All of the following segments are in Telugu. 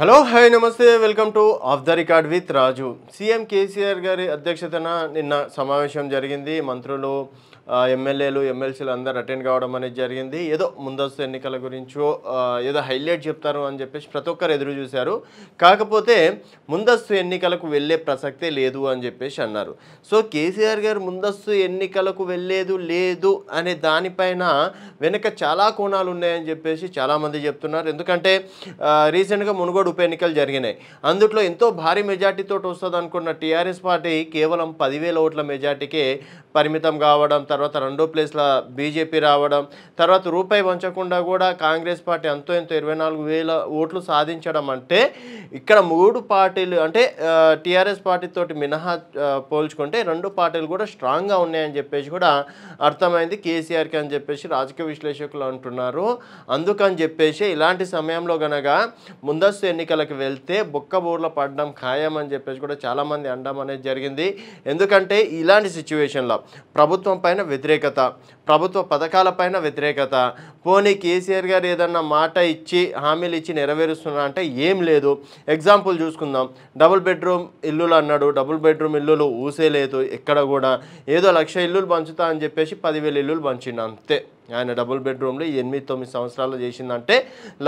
హలో హాయ్ నమస్తే welcome to off the record with Raju CM KCR garu అధ్యక్షతన నిన్న సమావేశం జరిగింది మంత్రులు ఎమ్మెల్యేలు ఎమ్మెల్సీలు అందరు అటెండ్ కావడం అనేది జరిగింది ఏదో ముందస్తు ఎన్నికల గురించో ఏదో హైలైట్ చెప్తారు అని చెప్పేసి ప్రతి ఒక్కరు ఎదురు చూశారు కాకపోతే ముందస్తు ఎన్నికలకు వెళ్ళే ప్రసక్తే లేదు అని చెప్పేసి అన్నారు సో కేసీఆర్ గారు ముందస్తు ఎన్నికలకు వెళ్ళేదు లేదు అనే దానిపైన వెనుక చాలా కోణాలు ఉన్నాయని చెప్పేసి చాలామంది చెప్తున్నారు ఎందుకంటే రీసెంట్గా మునుగోడు ఉప ఎన్నికలు జరిగినాయి అందుట్లో ఎంతో భారీ మెజార్టీతో వస్తుంది అనుకున్న టీఆర్ఎస్ పార్టీ కేవలం పదివేల ఓట్ల మెజార్టీకే పరిమితం కావడం తర్వాత రెండో ప్లేస్లో బీజేపీ రావడం తర్వాత రూపాయి వంచకుండా కూడా కాంగ్రెస్ పార్టీ ఎంతో ఎంతో ఇరవై నాలుగు వేల ఓట్లు సాధించడం అంటే ఇక్కడ మూడు పార్టీలు అంటే టీఆర్ఎస్ పార్టీతోటి మినహా పోల్చుకుంటే రెండు పార్టీలు కూడా స్ట్రాంగ్గా ఉన్నాయని చెప్పేసి కూడా అర్థమైంది కేసీఆర్కి అని చెప్పేసి రాజకీయ విశ్లేషకులు అంటున్నారు అందుకని చెప్పేసి ఇలాంటి సమయంలో కనుక ముందస్తు ఎన్నికలకు వెళ్తే బొక్కబోర్ల పడడం ఖాయం అని చెప్పేసి కూడా చాలామంది అండం అనేది జరిగింది ఎందుకంటే ఇలాంటి సిచ్యువేషన్లో ప్రభుత్వం పైన వ్యతిరేకత ప్రభుత్వ పథకాలపైన వ్యతిరేకత పోనీ కేసీఆర్ గారు ఏదన్నా మాట ఇచ్చి హామీలు ఇచ్చి నెరవేరుస్తున్నా అంటే ఏం లేదు ఎగ్జాంపుల్ చూసుకుందాం డబుల్ బెడ్రూమ్ ఇల్లులు అన్నాడు డబుల్ బెడ్రూమ్ ఇల్లులు ఊసేలేదు ఎక్కడ కూడా ఏదో లక్ష ఇల్లులు పంచుతా అని చెప్పేసి పదివేల ఇల్లులు పంచిండు అంతే ఆయన డబుల్ బెడ్రూమ్లు ఎనిమిది తొమ్మిది సంవత్సరాలు చేసిందంటే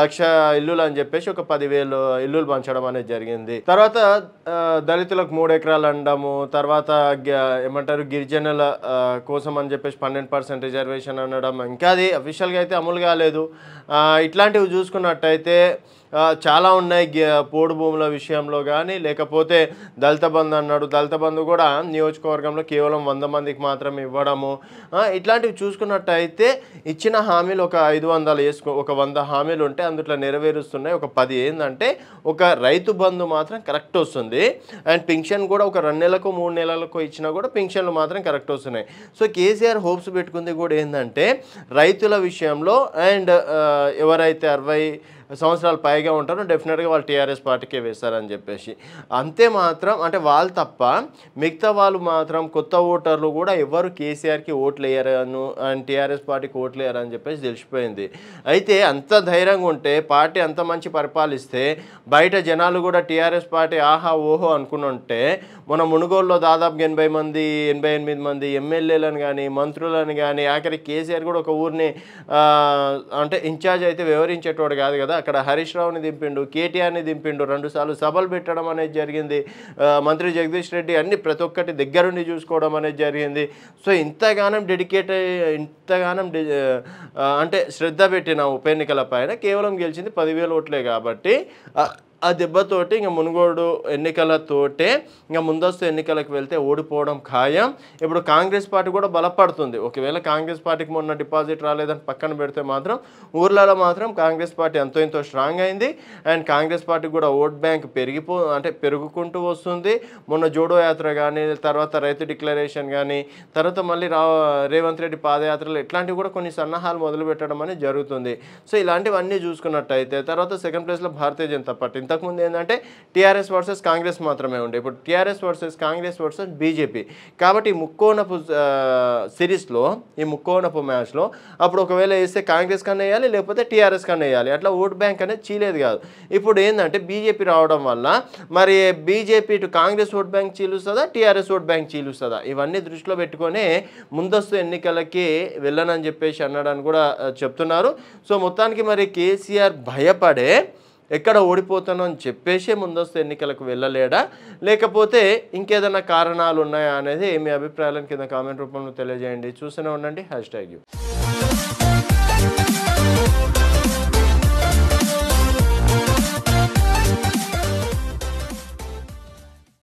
లక్ష ఇల్లులు అని చెప్పేసి ఒక పదివేలు ఇల్లులు పంచడం అనేది జరిగింది తర్వాత దళితులకు మూడు ఎకరాలు అండము తర్వాత ఏమంటారు గిరిజనుల కోసం అని చెప్పేసి పన్నెండు పర్సెంట్ రిజర్వేషన్ అనడం ఇంకా అది అఫీషియల్గా అయితే అమలు కాలేదు ఇట్లాంటివి చూసుకున్నట్టయితే చాలా ఉన్నాయి పోడు భూముల విషయంలో కానీ లేకపోతే దళిత బంధు అన్నాడు దళిత బంధు కూడా నియోజకవర్గంలో కేవలం వంద మందికి మాత్రం ఇవ్వడము ఇట్లాంటివి చూసుకున్నట్టయితే ఇచ్చిన హామీలు ఒక ఐదు వందలు వేసుకో ఒక వంద హామీలు ఉంటే అందుట్లో నెరవేరుస్తున్నాయి ఒక పది ఏంటంటే ఒక రైతు బంధు మాత్రం కరెక్ట్ వస్తుంది అండ్ పింఛన్ కూడా ఒక రెండు నెలలకు మూడు నెలలకు ఇచ్చినా కూడా పింఛన్లు మాత్రం కరెక్ట్ వస్తున్నాయి సో కేసీఆర్ హోప్స్ పెట్టుకుంది కూడా ఏంటంటే రైతుల విషయంలో అండ్ ఎవరైతే అరవై సంవత్సరాలు పైగా ఉంటారు డెఫినెట్గా వాళ్ళు టీఆర్ఎస్ పార్టీకే వేస్తారని చెప్పేసి అంతే మాత్రం అంటే వాళ్ళు తప్ప మిగతా వాళ్ళు మాత్రం కొత్త ఓటర్లు కూడా ఎవరు కేసీఆర్కి ఓట్లు వేయరను అండ్ టీఆర్ఎస్ పార్టీకి ఓట్లు వేయరని చెప్పేసి తెలిసిపోయింది అయితే అంత ధైర్యంగా ఉంటే పార్టీ అంత మంచి పరిపాలిస్తే బయట జనాలు కూడా టీఆర్ఎస్ పార్టీ ఆహా ఓహో అనుకుని ఉంటే మన మునుగోలులో దాదాపు ఎనభై మంది ఎనభై ఎనిమిది మంది ఎమ్మెల్యేలను కానీ మంత్రులను కానీ ఆఖరి కేసీఆర్ కూడా ఒక ఊరిని అంటే ఇన్ఛార్జ్ అయితే వివరించేటోడు కాదు కదా అక్కడ హరీష్ రావుని దింపిండు కేటీఆర్ని దింపిండు రెండుసార్లు సభలు పెట్టడం అనేది జరిగింది మంత్రి జగదీష్ రెడ్డి అన్ని ప్రతి ఒక్కటి దగ్గరుండి చూసుకోవడం అనేది జరిగింది సో ఇంతగానం డెడికేట్ ఇంతగానం అంటే శ్రద్ధ పెట్టిన ఉప ఎన్నికల పైన కేవలం గెలిచింది పదివేల ఓట్లే కాబట్టి ఆ దెబ్బతోటి ఇంకా మునుగోడు ఎన్నికలతోటే ఇంకా ముందస్తు ఎన్నికలకు వెళ్తే ఓడిపోవడం ఖాయం ఇప్పుడు కాంగ్రెస్ పార్టీ కూడా బలపడుతుంది ఒకవేళ కాంగ్రెస్ పార్టీకి మొన్న డిపాజిట్ రాలేదని పక్కన పెడితే మాత్రం ఊర్లలో మాత్రం కాంగ్రెస్ పార్టీ ఎంతో ఎంతో స్ట్రాంగ్ అయింది అండ్ కాంగ్రెస్ పార్టీ కూడా ఓట్ బ్యాంక్ పెరిగిపో అంటే పెరుగుకుంటూ వస్తుంది మొన్న జోడో యాత్ర కానీ తర్వాత రైతు డిక్లరేషన్ కానీ తర్వాత మళ్ళీ రా రేవంత్ రెడ్డి పాదయాత్రలు ఇట్లాంటివి కూడా కొన్ని సన్నాహాలు మొదలు పెట్టడం అనేది జరుగుతుంది సో ఇలాంటివన్నీ చూసుకున్నట్టయితే తర్వాత సెకండ్ ప్లేస్లో భారతీయ జనతా పార్టీ ఇంతకుముందు ఏంటంటే టీఆర్ఎస్ వర్సెస్ కాంగ్రెస్ మాత్రమే ఉండే ఇప్పుడు టీఆర్ఎస్ వర్సెస్ కాంగ్రెస్ వర్సెస్ బీజేపీ కాబట్టి ఈ ముక్కోనపు సిరీస్లో ఈ ముక్కోనపు మ్యాచ్లో అప్పుడు ఒకవేళ వేస్తే కాంగ్రెస్ కన్నా వేయాలి లేకపోతే టీఆర్ఎస్ కన్నా వేయాలి అట్లా ఓట్ బ్యాంక్ అనేది చీలేదు కాదు ఇప్పుడు ఏంటంటే బీజేపీ రావడం వల్ల మరి BJP to Congress vote bank చీలుస్తుందా టీఆర్ఎస్ ఓట్ బ్యాంక్ చీలుస్తుందా ఇవన్నీ దృష్టిలో పెట్టుకొని ముందస్తు ఎన్నికలకి వెళ్ళనని చెప్పేసి అన్నాడని కూడా చెప్తున్నారు సో మొత్తానికి మరి కేసీఆర్ భయపడే ఎక్కడ అని చెప్పేసి ముందస్తు ఎన్నికలకు వెళ్ళలేడా లేకపోతే ఇంకేదైనా కారణాలు ఉన్నాయా అనేది మీ అభిప్రాయాలను కింద కామెంట్ రూపంలో తెలియజేయండి చూస్తూనే ఉండండి హ్యాష్ ట్యాగ్ యూ